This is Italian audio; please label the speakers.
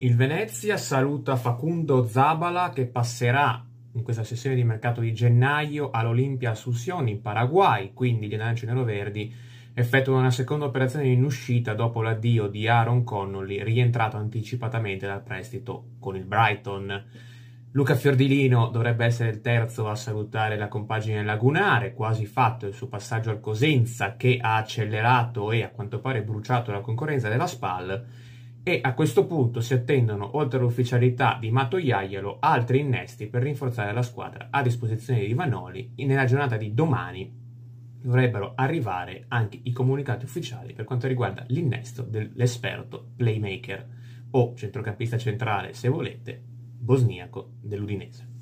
Speaker 1: Il Venezia saluta Facundo Zabala che passerà in questa sessione di mercato di gennaio all'Olimpia Assunzione in Paraguay, quindi gli adanci neroverdi effettuano una seconda operazione in uscita dopo l'addio di Aaron Connolly, rientrato anticipatamente dal prestito con il Brighton. Luca Fiordilino dovrebbe essere il terzo a salutare la compagine lagunare, quasi fatto il suo passaggio al Cosenza che ha accelerato e a quanto pare bruciato la concorrenza della SPAL e a questo punto si attendono, oltre all'ufficialità di Mato Iaiolo, altri innesti per rinforzare la squadra a disposizione di Vanoli. Nella giornata di domani dovrebbero arrivare anche i comunicati ufficiali per quanto riguarda l'innesto dell'esperto playmaker o centrocampista centrale, se volete, bosniaco dell'Udinese.